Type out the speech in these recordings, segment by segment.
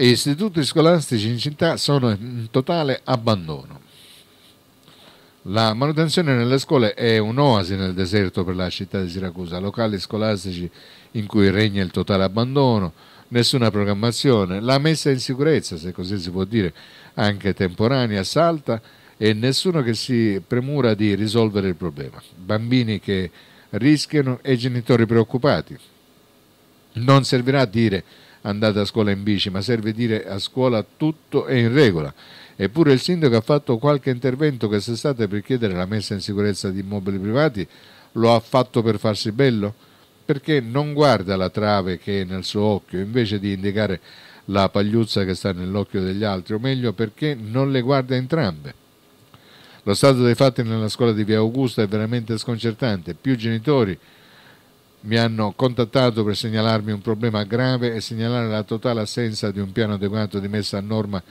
e istituti scolastici in città sono in totale abbandono. La manutenzione nelle scuole è un'oasi nel deserto per la città di Siracusa, locali scolastici in cui regna il totale abbandono, nessuna programmazione, la messa in sicurezza, se così si può dire, anche temporanea, salta e nessuno che si premura di risolvere il problema. Bambini che rischiano e genitori preoccupati. Non servirà a dire andate a scuola in bici, ma serve dire a scuola tutto è in regola. Eppure il sindaco ha fatto qualche intervento questa estate per chiedere la messa in sicurezza di immobili privati, lo ha fatto per farsi bello? Perché non guarda la trave che è nel suo occhio, invece di indicare la pagliuzza che sta nell'occhio degli altri, o meglio perché non le guarda entrambe. Lo stato dei fatti nella scuola di Via Augusta è veramente sconcertante, più genitori mi hanno contattato per segnalarmi un problema grave e segnalare la totale assenza di un piano adeguato di messa a norma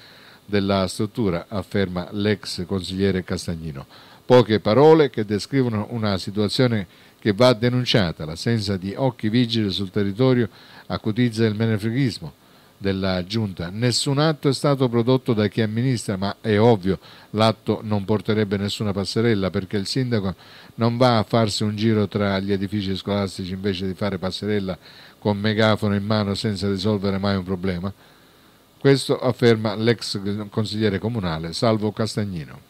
della struttura, afferma l'ex consigliere Castagnino. Poche parole che descrivono una situazione che va denunciata, l'assenza di occhi vigili sul territorio acutizza il menefreghismo della Giunta. Nessun atto è stato prodotto da chi amministra, ma è ovvio, l'atto non porterebbe nessuna passerella perché il sindaco non va a farsi un giro tra gli edifici scolastici invece di fare passerella con megafono in mano senza risolvere mai un problema. Questo afferma l'ex consigliere comunale Salvo Castagnino.